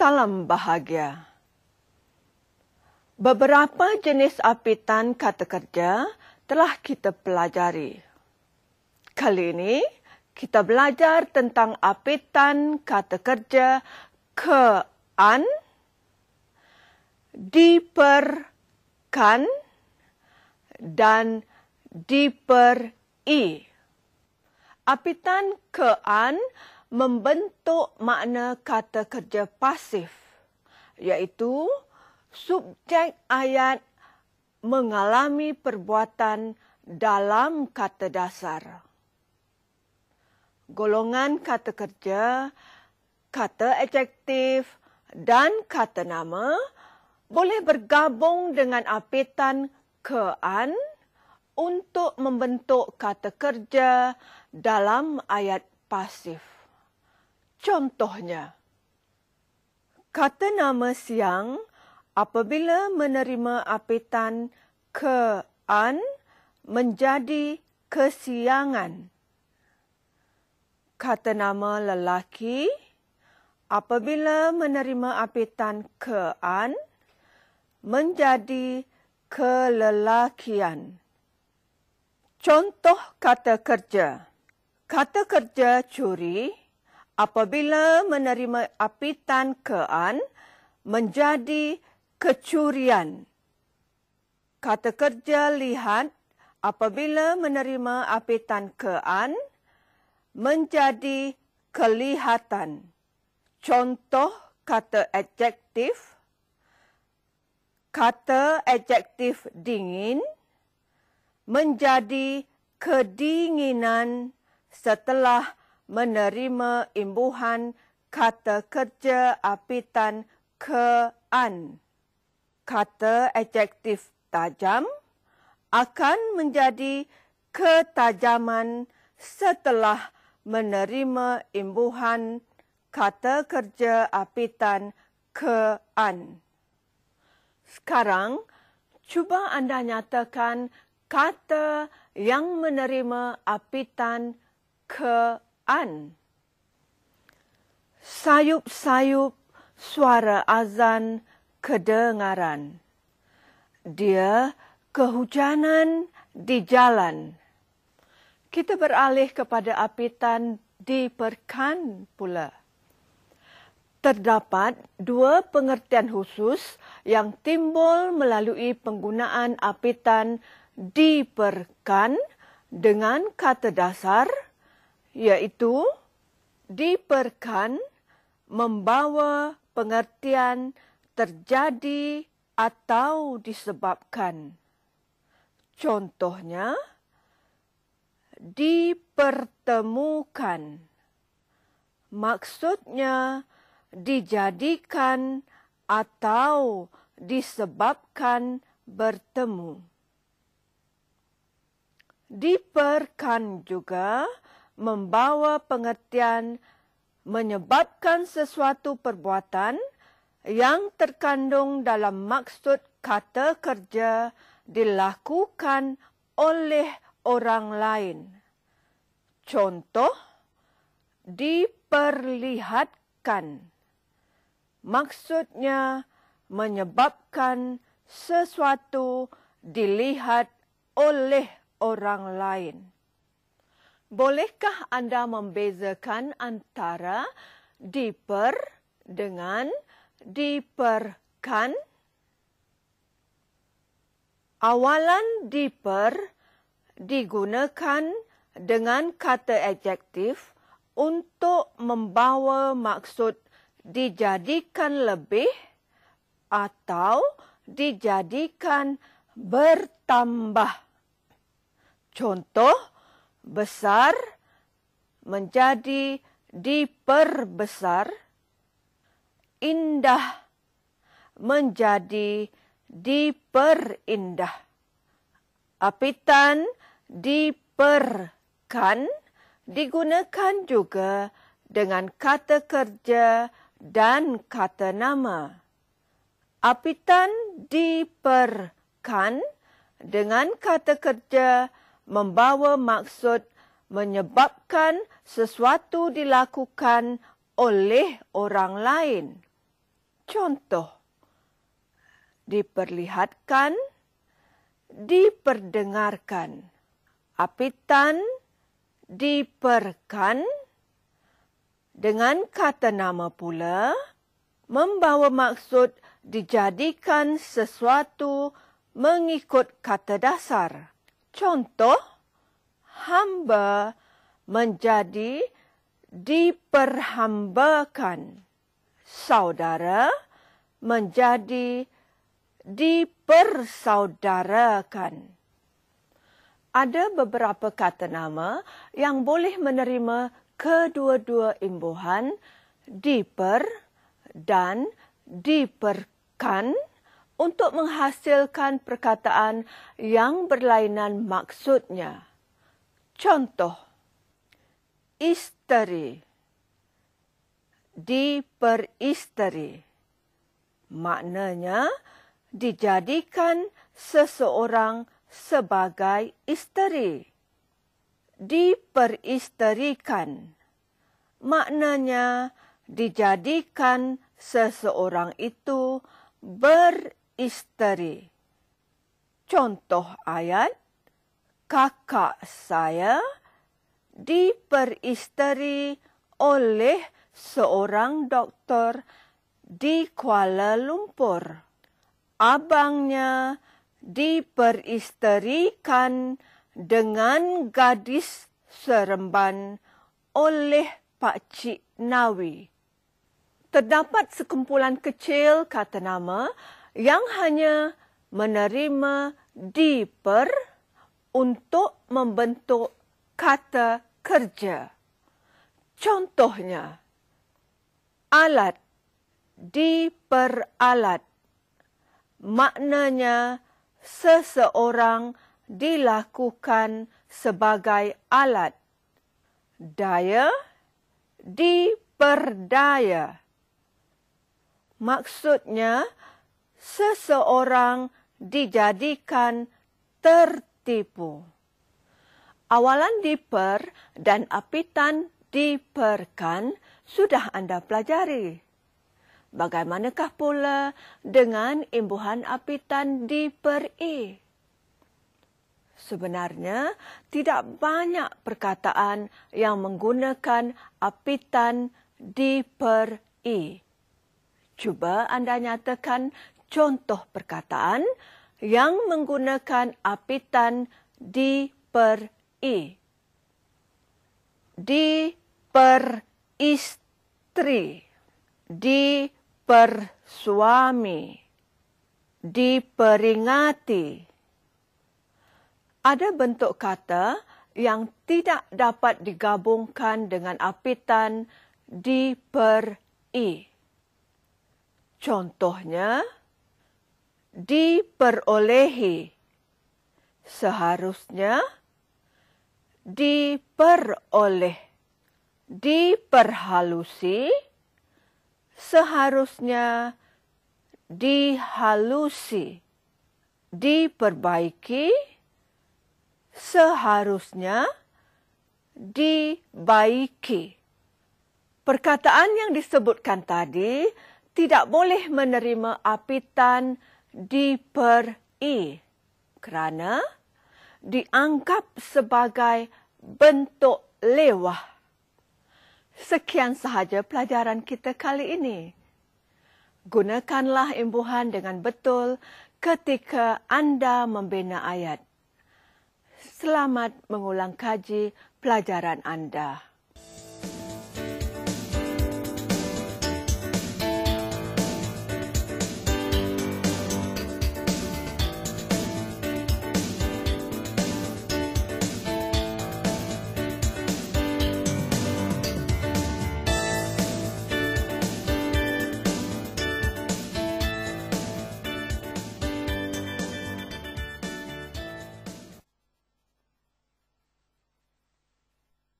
Salam bahagia. Beberapa jenis apitan kata kerja telah kita pelajari. Kali ini, kita belajar tentang apitan kata kerja ke-an, diper-kan, dan diper-i. Apitan ke-an adalah membentuk makna kata kerja pasif iaitu subjek ayat mengalami perbuatan dalam kata dasar. Golongan kata kerja, kata adjektif dan kata nama boleh bergabung dengan apitan kean untuk membentuk kata kerja dalam ayat pasif. Contohnya, kata nama siang apabila menerima apitan ke-an menjadi kesiangan. Kata nama lelaki apabila menerima apitan ke-an menjadi kelelakian. Contoh kata kerja. Kata kerja curi apabila menerima apitan kean menjadi kecurian. Kata kerja lihat apabila menerima apitan kean menjadi kelihatan. Contoh kata adjektif. Kata adjektif dingin menjadi kedinginan setelah menerima imbuhan kata kerja apitan kean Kata adjektif tajam akan menjadi ketajaman setelah menerima imbuhan kata kerja apitan kean. Sekarang, cuba anda nyatakan kata yang menerima apitan ke Quran. Sayup-sayup suara azan kedengaran. Dia kehujanan di jalan. Kita beralih kepada apitan di perkan pula. Terdapat dua pengertian khusus yang timbul melalui penggunaan apitan di perkan dengan kata dasar iaitu diperkan membawa pengertian terjadi atau disebabkan. Contohnya, dipertemukan. Maksudnya, dijadikan atau disebabkan bertemu. Diperkan juga membawa pengertian menyebabkan sesuatu perbuatan yang terkandung dalam maksud kata kerja dilakukan oleh orang lain. Contoh, diperlihatkan. Maksudnya, menyebabkan sesuatu dilihat oleh orang lain. Bolehkah anda membezakan antara diper dengan diperkan? Awalan diper digunakan dengan kata adjektif untuk membawa maksud dijadikan lebih atau dijadikan bertambah. Contoh, besar menjadi diperbesar, indah menjadi diperindah, apitan diperkan digunakan juga dengan kata kerja dan kata nama. Apitan diperkan dengan kata kerja dan kata nama membawa maksud menyebabkan sesuatu dilakukan oleh orang lain. Contoh, diperlihatkan, diperdengarkan, apitan, diperkan, dengan kata nama pula, membawa maksud dijadikan sesuatu mengikut kata dasar. Contoh, hamba menjadi diperhambakan. Saudara menjadi dipersaudarakan. Ada beberapa kata nama yang boleh menerima kedua-dua imbuhan diper dan diperkan untuk menghasilkan perkataan yang berlainan maksudnya. Contoh, isteri, diperisteri, maknanya dijadikan seseorang sebagai isteri. Diperisterikan, maknanya dijadikan seseorang itu beristeri isteri. Contoh ayat, kakak saya diperisteri oleh seorang doktor di Kuala Lumpur. Abangnya diperisterikan dengan gadis seremban oleh Pak Cik Nawi. Terdapat sekumpulan kecil kata nama yang hanya menerima diper untuk membentuk kata kerja. Contohnya, alat, diperalat, maknanya seseorang dilakukan sebagai alat. Daya, diperdaya, maksudnya, seseorang dijadikan tertipu. Awalan diper dan apitan diperkan sudah anda pelajari. Bagaimanakah pula dengan imbuhan apitan diperi? E? Sebenarnya, tidak banyak perkataan yang menggunakan apitan diperi. E. Cuba anda nyatakan contoh perkataan yang menggunakan apitan di per i. Di per istri. Di per suami. di peringati. Ada bentuk kata yang tidak dapat digabungkan dengan apitan di per i. Contohnya, diperolehi. Seharusnya diperoleh. Diperhalusi. Seharusnya dihalusi. Diperbaiki. Seharusnya dibaiki. Perkataan yang disebutkan tadi tidak boleh menerima apitan di per i kerana dianggap sebagai bentuk lewah. Sekian sahaja pelajaran kita kali ini. Gunakanlah imbuhan dengan betul ketika anda membina ayat. Selamat mengulang kaji pelajaran anda.